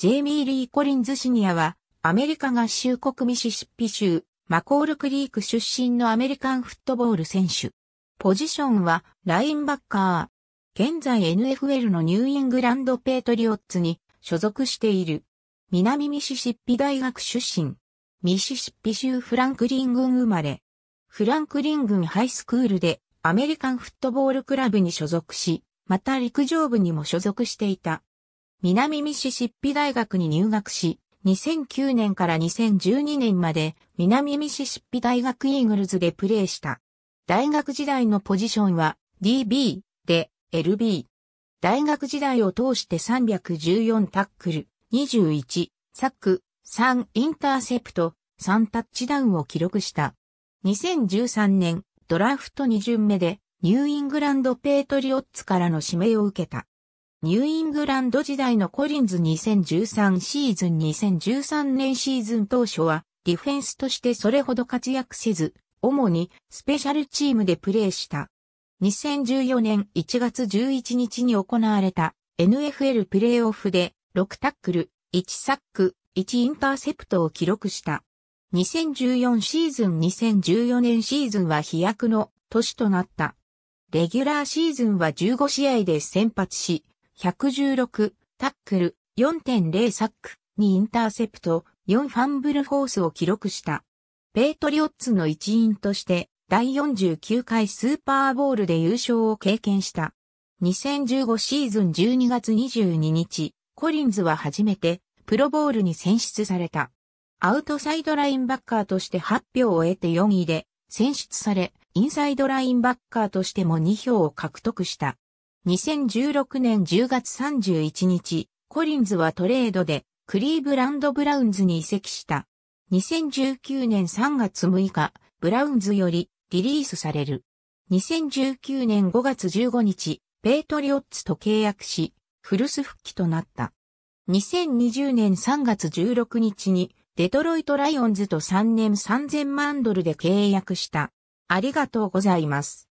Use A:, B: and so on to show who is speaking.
A: ジェイミー・リー・コリンズ・シニアは、アメリカ合衆国ミシシッピ州、マコール・クリーク出身のアメリカンフットボール選手。ポジションは、ラインバッカー。現在 NFL のニューイングランド・ペートリオッツに所属している。南ミシシッピ大学出身。ミシシッピ州フランクリン郡生まれ。フランクリン郡ハイスクールでアメリカンフットボールクラブに所属し、また陸上部にも所属していた。南ミシシッピ大学に入学し、2009年から2012年まで南ミシシッピ大学イーグルズでプレーした。大学時代のポジションは DB で LB。大学時代を通して314タックル、21、サック、3インターセプト、3タッチダウンを記録した。2013年、ドラフト2巡目でニューイングランドペートリオッツからの指名を受けた。ニューイングランド時代のコリンズ2013シーズン2013年シーズン当初はディフェンスとしてそれほど活躍せず、主にスペシャルチームでプレーした。2014年1月11日に行われた NFL プレーオフで6タックル、1サック、1インターセプトを記録した。2014シーズン2014年シーズンは飛躍の年となった。レギュラーシーズンは15試合で先発し、116、タックル、4.0サック、2インターセプト、4ファンブルフォースを記録した。ペイトリオッツの一員として、第49回スーパーボールで優勝を経験した。2015シーズン12月22日、コリンズは初めてプロボールに選出された。アウトサイドラインバッカーとして8票を得て4位で選出され、インサイドラインバッカーとしても2票を獲得した。2016年10月31日、コリンズはトレードでクリーブランド・ブラウンズに移籍した。2019年3月6日、ブラウンズよりリリースされる。2019年5月15日、ペイトリオッツと契約し、古巣復帰となった。2020年3月16日にデトロイト・ライオンズと3年3000万ドルで契約した。ありがとうございます。